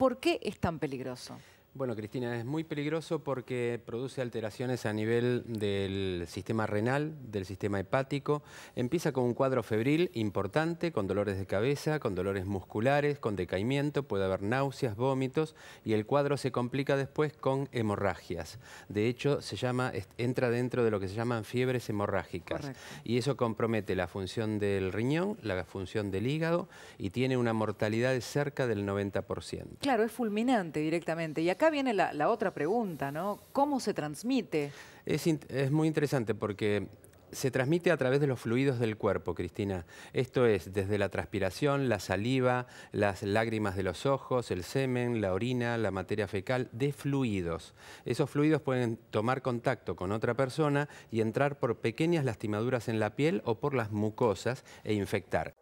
¿Por qué es tan peligroso? Bueno, Cristina, es muy peligroso porque produce alteraciones a nivel del sistema renal, del sistema hepático. Empieza con un cuadro febril importante, con dolores de cabeza, con dolores musculares, con decaimiento, puede haber náuseas, vómitos y el cuadro se complica después con hemorragias. De hecho, se llama, entra dentro de lo que se llaman fiebres hemorrágicas. Y eso compromete la función del riñón, la función del hígado y tiene una mortalidad de cerca del 90%. Claro, es fulminante directamente acá viene la, otra pregunta, ¿no? ¿Cómo se transmite? Es, es muy interesante porque se transmite a través de los fluidos del cuerpo, Cristina. Esto es desde la transpiración, la saliva, las lágrimas de los ojos, el semen, la orina, la materia fecal, de fluidos. Esos fluidos pueden tomar contacto con otra persona y entrar por pequeñas lastimaduras en la piel o por las mucosas e infectar.